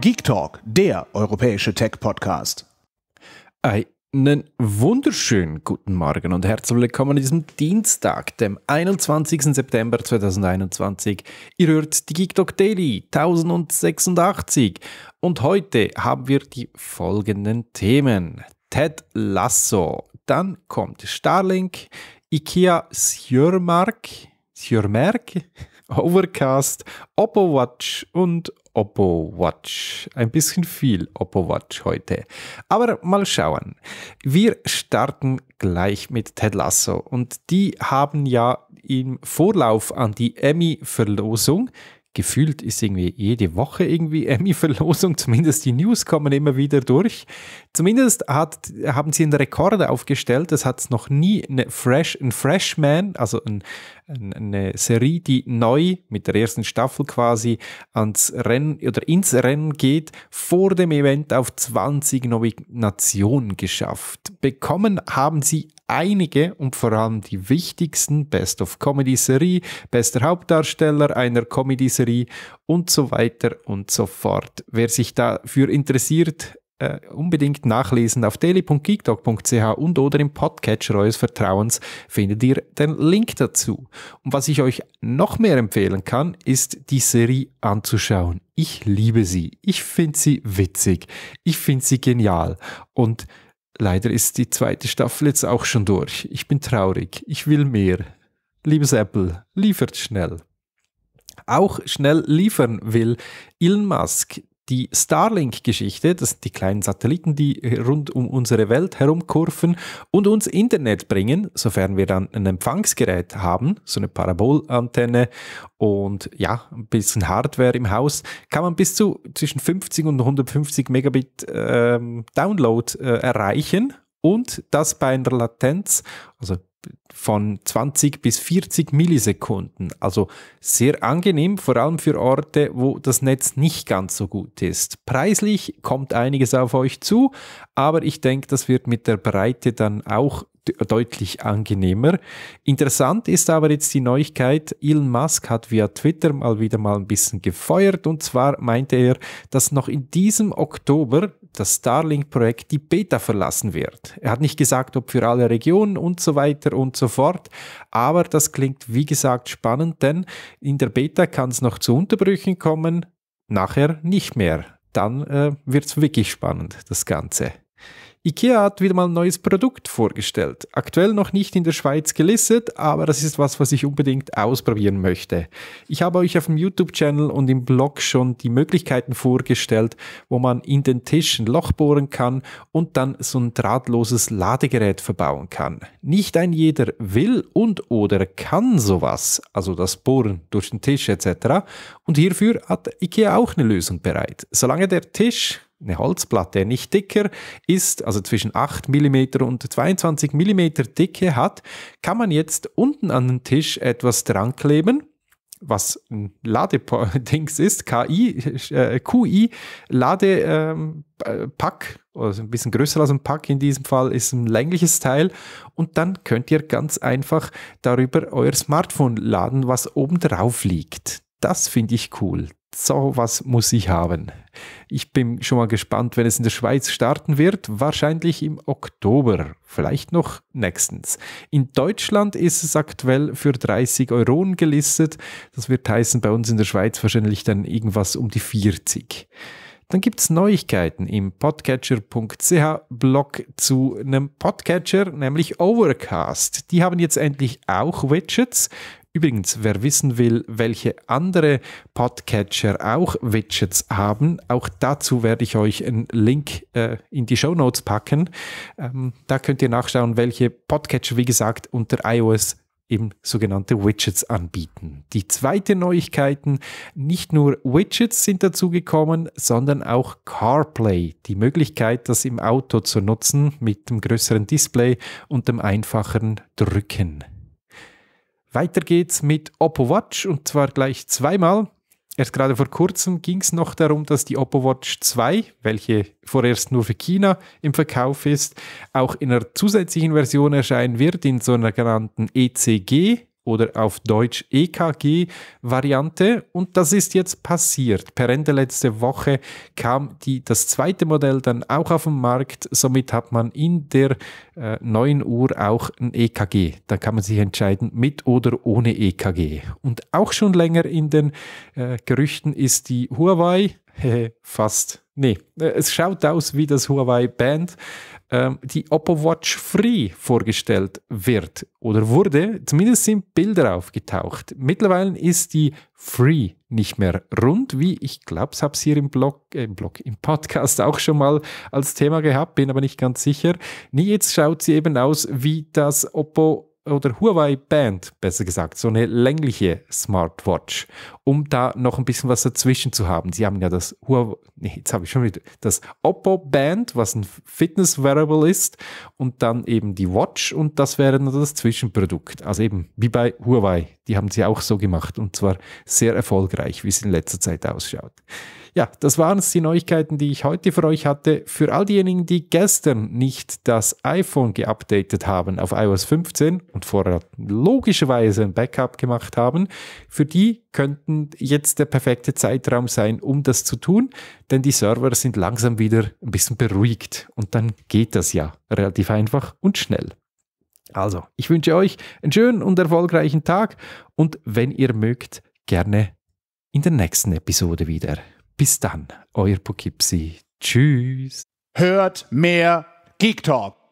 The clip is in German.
Geek Talk, der europäische Tech-Podcast. Einen wunderschönen guten Morgen und herzlich willkommen an diesem Dienstag, dem 21. September 2021. Ihr hört die Geek Talk Daily 1086 und heute haben wir die folgenden Themen. Ted Lasso, dann kommt Starlink, Ikea Sjörmark, Sjörmerk, Overcast, Oppo Watch und Oppo Watch. Ein bisschen viel Oppo Watch heute. Aber mal schauen. Wir starten gleich mit Ted Lasso. Und die haben ja im Vorlauf an die Emmy-Verlosung gefühlt ist irgendwie jede Woche irgendwie Emmy-Verlosung, zumindest die News kommen immer wieder durch. Zumindest hat, haben sie einen Rekord aufgestellt, das hat noch nie eine Fresh, ein Freshman, also ein, eine Serie, die neu mit der ersten Staffel quasi ans Rennen oder ins Rennen geht, vor dem Event auf 20 Nominationen geschafft. Bekommen haben sie einige und vor allem die wichtigsten Best of Comedy Serie, bester Hauptdarsteller einer Comedy Serie und so weiter und so fort. Wer sich dafür interessiert, äh, unbedingt nachlesen. Auf daily.geekdog.ch und oder im Podcatcher eures Vertrauens findet ihr den Link dazu. Und was ich euch noch mehr empfehlen kann, ist die Serie anzuschauen. Ich liebe sie. Ich finde sie witzig. Ich finde sie genial. Und leider ist die zweite Staffel jetzt auch schon durch. Ich bin traurig. Ich will mehr. Liebes Apple, liefert schnell auch schnell liefern will. Elon Musk, die Starlink-Geschichte, das sind die kleinen Satelliten, die rund um unsere Welt herumkurven und uns Internet bringen, sofern wir dann ein Empfangsgerät haben, so eine Parabolantenne und ja, ein bisschen Hardware im Haus, kann man bis zu zwischen 50 und 150 Megabit ähm, Download äh, erreichen und das bei einer Latenz, also von 20 bis 40 Millisekunden. Also sehr angenehm, vor allem für Orte, wo das Netz nicht ganz so gut ist. Preislich kommt einiges auf euch zu, aber ich denke, das wird mit der Breite dann auch deutlich angenehmer. Interessant ist aber jetzt die Neuigkeit, Elon Musk hat via Twitter mal wieder mal ein bisschen gefeuert und zwar meinte er, dass noch in diesem Oktober das Starlink-Projekt die Beta verlassen wird. Er hat nicht gesagt, ob für alle Regionen und so weiter und so fort, aber das klingt wie gesagt spannend, denn in der Beta kann es noch zu Unterbrüchen kommen, nachher nicht mehr. Dann äh, wird es wirklich spannend, das Ganze. IKEA hat wieder mal ein neues Produkt vorgestellt. Aktuell noch nicht in der Schweiz gelistet, aber das ist was, was ich unbedingt ausprobieren möchte. Ich habe euch auf dem YouTube-Channel und im Blog schon die Möglichkeiten vorgestellt, wo man in den Tisch ein Loch bohren kann und dann so ein drahtloses Ladegerät verbauen kann. Nicht ein jeder will und oder kann sowas, also das Bohren durch den Tisch etc. Und hierfür hat IKEA auch eine Lösung bereit. Solange der Tisch eine Holzplatte nicht dicker ist, also zwischen 8 mm und 22 mm Dicke hat, kann man jetzt unten an den Tisch etwas dran kleben, was ein Ladedings ist, KI, äh, QI, Ladepack, ähm, also ein bisschen größer als ein Pack in diesem Fall, ist ein längliches Teil. Und dann könnt ihr ganz einfach darüber euer Smartphone laden, was oben drauf liegt. Das finde ich cool so was muss ich haben. Ich bin schon mal gespannt, wenn es in der Schweiz starten wird, wahrscheinlich im Oktober, vielleicht noch nächstens. In Deutschland ist es aktuell für 30 Euro gelistet. Das wird heißen, bei uns in der Schweiz wahrscheinlich dann irgendwas um die 40. Dann gibt es Neuigkeiten im podcatcher.ch-Blog zu einem Podcatcher, nämlich Overcast. Die haben jetzt endlich auch Widgets, Übrigens, wer wissen will, welche andere Podcatcher auch Widgets haben, auch dazu werde ich euch einen Link äh, in die Show Notes packen. Ähm, da könnt ihr nachschauen, welche Podcatcher, wie gesagt, unter iOS eben sogenannte Widgets anbieten. Die zweite Neuigkeiten, nicht nur Widgets sind dazugekommen, sondern auch CarPlay, die Möglichkeit, das im Auto zu nutzen mit dem größeren Display und dem einfacheren Drücken. Weiter geht's mit Oppo Watch und zwar gleich zweimal. Erst gerade vor kurzem ging es noch darum, dass die Oppo Watch 2, welche vorerst nur für China im Verkauf ist, auch in einer zusätzlichen Version erscheinen wird, in so einer genannten ECG oder auf Deutsch EKG-Variante. Und das ist jetzt passiert. Per Ende letzte Woche kam die, das zweite Modell dann auch auf den Markt. Somit hat man in der äh, 9 Uhr auch ein EKG. Da kann man sich entscheiden, mit oder ohne EKG. Und auch schon länger in den äh, Gerüchten ist die Huawei Fast. Nee, äh, es schaut aus wie das Huawei Band, ähm, die Oppo Watch Free vorgestellt wird oder wurde. Zumindest sind Bilder aufgetaucht. Mittlerweile ist die Free nicht mehr rund, wie ich glaube, es habe es hier im Blog, äh, im Blog, im Podcast auch schon mal als Thema gehabt, bin aber nicht ganz sicher. Nee, jetzt schaut sie eben aus wie das Oppo oder Huawei Band, besser gesagt, so eine längliche Smartwatch, um da noch ein bisschen was dazwischen zu haben. Sie haben ja das Huawei, nee, jetzt habe ich schon wieder, das Oppo Band, was ein Fitness Wearable ist, und dann eben die Watch und das wäre dann das Zwischenprodukt. Also eben wie bei Huawei, die haben sie auch so gemacht und zwar sehr erfolgreich, wie es in letzter Zeit ausschaut. Ja, das waren es die Neuigkeiten, die ich heute für euch hatte. Für all diejenigen, die gestern nicht das iPhone geupdatet haben auf iOS 15, und vorher logischerweise ein Backup gemacht haben, für die könnten jetzt der perfekte Zeitraum sein, um das zu tun, denn die Server sind langsam wieder ein bisschen beruhigt und dann geht das ja relativ einfach und schnell. Also, ich wünsche euch einen schönen und erfolgreichen Tag und wenn ihr mögt, gerne in der nächsten Episode wieder. Bis dann, euer Poughkeepsie. Tschüss. Hört mehr Geek Talk.